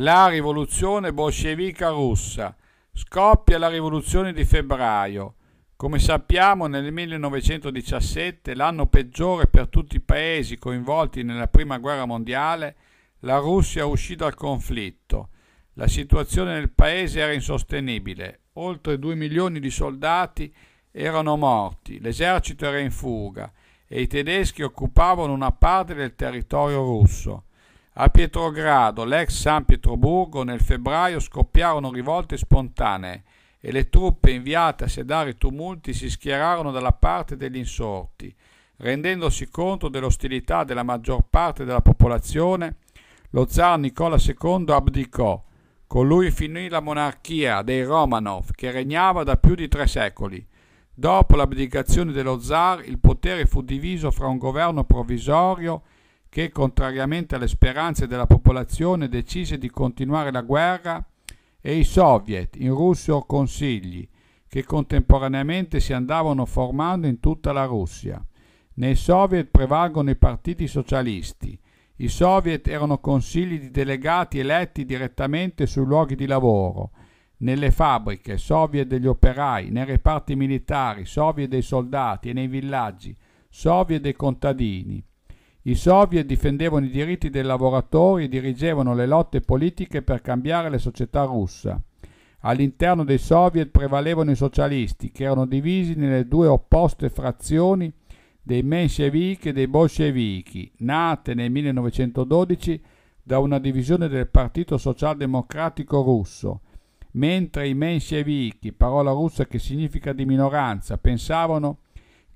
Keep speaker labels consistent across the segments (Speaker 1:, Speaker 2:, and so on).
Speaker 1: la rivoluzione bolscevica russa. Scoppia la rivoluzione di febbraio. Come sappiamo, nel 1917, l'anno peggiore per tutti i paesi coinvolti nella Prima Guerra Mondiale, la Russia uscì dal conflitto. La situazione nel paese era insostenibile. Oltre due milioni di soldati erano morti, l'esercito era in fuga e i tedeschi occupavano una parte del territorio russo. A Pietrogrado, l'ex San Pietroburgo, nel febbraio scoppiarono rivolte spontanee e le truppe inviate a sedare i tumulti si schierarono dalla parte degli insorti. Rendendosi conto dell'ostilità della maggior parte della popolazione, lo zar Nicola II abdicò. Con lui finì la monarchia dei Romanov, che regnava da più di tre secoli. Dopo l'abdicazione dello zar, il potere fu diviso fra un governo provvisorio e che, contrariamente alle speranze della popolazione, decise di continuare la guerra, e i soviet, in russo consigli, che contemporaneamente si andavano formando in tutta la Russia. Nei soviet prevalgono i partiti socialisti. I soviet erano consigli di delegati eletti direttamente sui luoghi di lavoro, nelle fabbriche, soviet degli operai, nei reparti militari, soviet dei soldati e nei villaggi, soviet dei contadini. I soviet difendevano i diritti dei lavoratori e dirigevano le lotte politiche per cambiare la società russa. All'interno dei soviet prevalevano i socialisti, che erano divisi nelle due opposte frazioni dei menscevichi e dei bolscevichi, nate nel 1912 da una divisione del Partito Socialdemocratico russo, mentre i menscevichi, parola russa che significa di minoranza, pensavano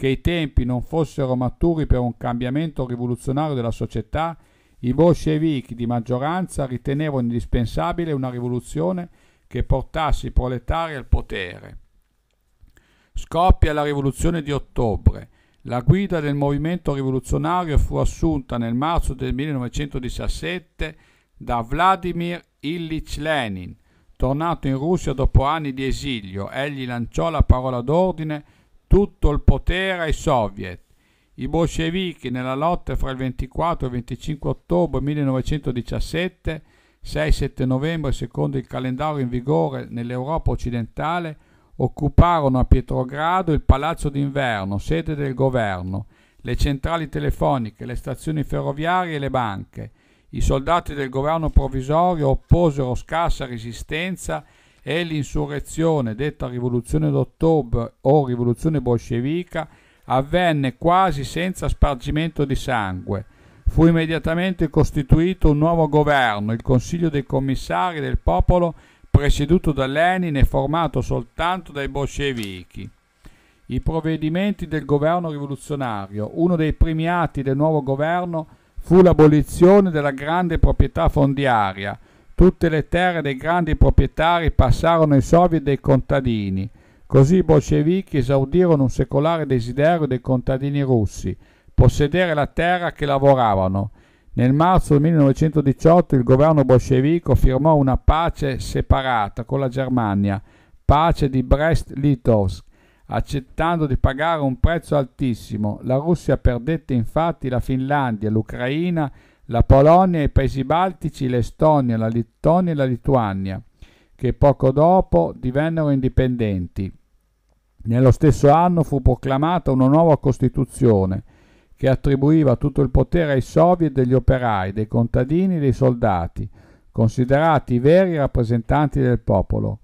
Speaker 1: che i tempi non fossero maturi per un cambiamento rivoluzionario della società, i bolscevichi di maggioranza ritenevano indispensabile una rivoluzione che portasse i proletari al potere. Scoppia la rivoluzione di ottobre. La guida del movimento rivoluzionario fu assunta nel marzo del 1917 da Vladimir Illich Lenin. Tornato in Russia dopo anni di esilio, egli lanciò la parola d'ordine tutto il potere ai soviet. I bolscevichi nella lotta fra il 24 e il 25 ottobre 1917, 6-7 novembre secondo il calendario in vigore nell'Europa occidentale, occuparono a Pietrogrado il palazzo d'inverno, sede del governo, le centrali telefoniche, le stazioni ferroviarie e le banche. I soldati del governo provvisorio opposero scarsa resistenza e l'insurrezione, detta rivoluzione d'ottobre o rivoluzione bolscevica, avvenne quasi senza spargimento di sangue. Fu immediatamente costituito un nuovo governo, il Consiglio dei commissari del popolo, presieduto da Lenin e formato soltanto dai bolscevichi. I provvedimenti del governo rivoluzionario, uno dei primi atti del nuovo governo, fu l'abolizione della grande proprietà fondiaria, Tutte le terre dei grandi proprietari passarono ai soviet dei contadini. Così i bolscevichi esaudirono un secolare desiderio dei contadini russi, possedere la terra che lavoravano. Nel marzo 1918 il governo bolscevico firmò una pace separata con la Germania, pace di Brest-Litovsk, accettando di pagare un prezzo altissimo. La Russia perdette infatti la Finlandia, l'Ucraina e la Polonia, i Paesi Baltici, l'Estonia, la Lettonia e la Lituania, che poco dopo divennero indipendenti. Nello stesso anno fu proclamata una nuova Costituzione che attribuiva tutto il potere ai soviet degli operai, dei contadini e dei soldati, considerati i veri rappresentanti del popolo.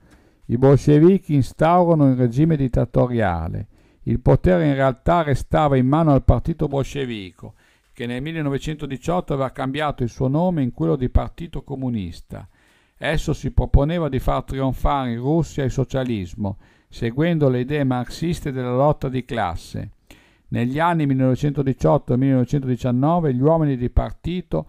Speaker 1: I bolscevichi instaurano un regime dittatoriale. Il potere in realtà restava in mano al partito bolscevico che nel 1918 aveva cambiato il suo nome in quello di Partito Comunista. Esso si proponeva di far trionfare in Russia il socialismo, seguendo le idee marxiste della lotta di classe. Negli anni 1918 e 1919 gli uomini di partito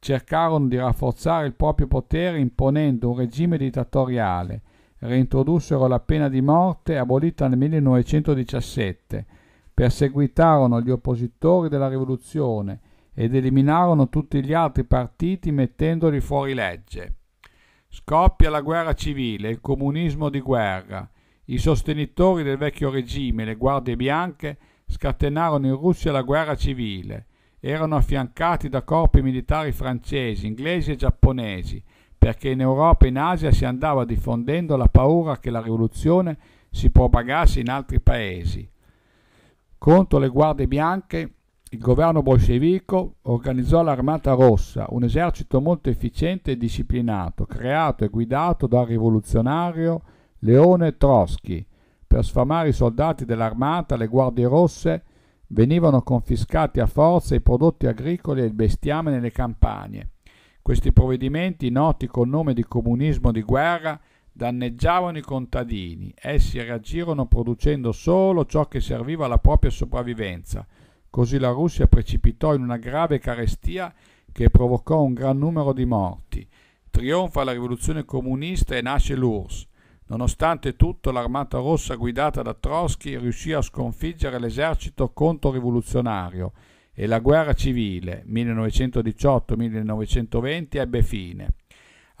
Speaker 1: cercarono di rafforzare il proprio potere imponendo un regime dittatoriale, reintrodussero la pena di morte abolita nel 1917 perseguitarono gli oppositori della rivoluzione ed eliminarono tutti gli altri partiti mettendoli fuori legge. Scoppia la guerra civile, il comunismo di guerra. I sostenitori del vecchio regime, le guardie bianche, scatenarono in Russia la guerra civile. Erano affiancati da corpi militari francesi, inglesi e giapponesi, perché in Europa e in Asia si andava diffondendo la paura che la rivoluzione si propagasse in altri paesi. Contro le guardie bianche il governo bolscevico organizzò l'Armata Rossa, un esercito molto efficiente e disciplinato, creato e guidato dal rivoluzionario Leone Trotsky. Per sfamare i soldati dell'armata, le guardie rosse venivano confiscati a forza i prodotti agricoli e il bestiame nelle campagne. Questi provvedimenti, noti col nome di comunismo di guerra, danneggiavano i contadini, essi reagirono producendo solo ciò che serviva alla propria sopravvivenza. Così la Russia precipitò in una grave carestia che provocò un gran numero di morti. Trionfa la rivoluzione comunista e nasce l'URSS. Nonostante tutto, l'armata rossa guidata da Trotsky riuscì a sconfiggere l'esercito controrivoluzionario e la guerra civile 1918-1920 ebbe fine.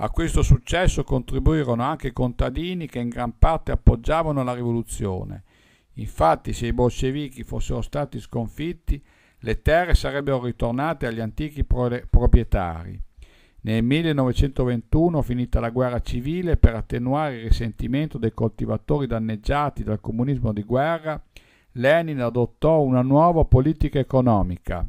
Speaker 1: A questo successo contribuirono anche i contadini che in gran parte appoggiavano la rivoluzione. Infatti, se i bolscevichi fossero stati sconfitti, le terre sarebbero ritornate agli antichi proprietari. Nel 1921, finita la guerra civile, per attenuare il risentimento dei coltivatori danneggiati dal comunismo di guerra, Lenin adottò una nuova politica economica.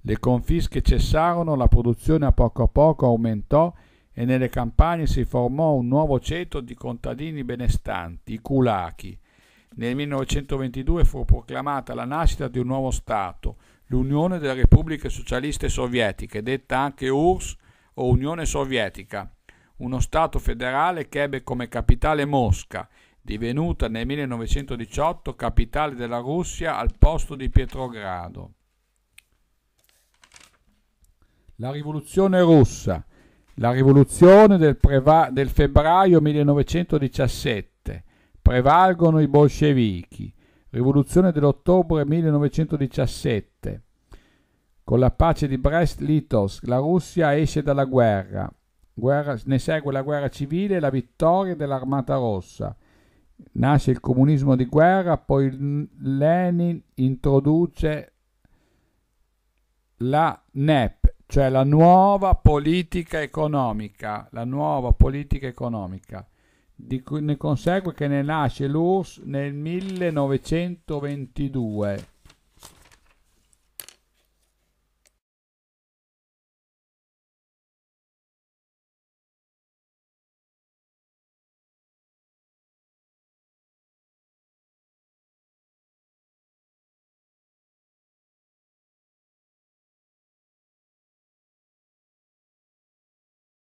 Speaker 1: Le confische cessarono, la produzione a poco a poco aumentò e e nelle campagne si formò un nuovo ceto di contadini benestanti, i culachi. Nel 1922 fu proclamata la nascita di un nuovo Stato, l'Unione delle Repubbliche Socialiste Sovietiche, detta anche URSS o Unione Sovietica, uno Stato federale che ebbe come capitale Mosca, divenuta nel 1918 capitale della Russia al posto di Pietrogrado. La rivoluzione russa la rivoluzione del, preva- del febbraio 1917. Prevalgono i bolscevichi. Rivoluzione dell'ottobre 1917. Con la pace di Brest-Litovsk la Russia esce dalla guerra. guerra. Ne segue la guerra civile e la vittoria dell'Armata Rossa. Nasce il comunismo di guerra, poi Lenin introduce la NEP cioè la nuova politica economica, la nuova politica economica. di Cui, ne consegue che ne nasce l'URSS nel 1922.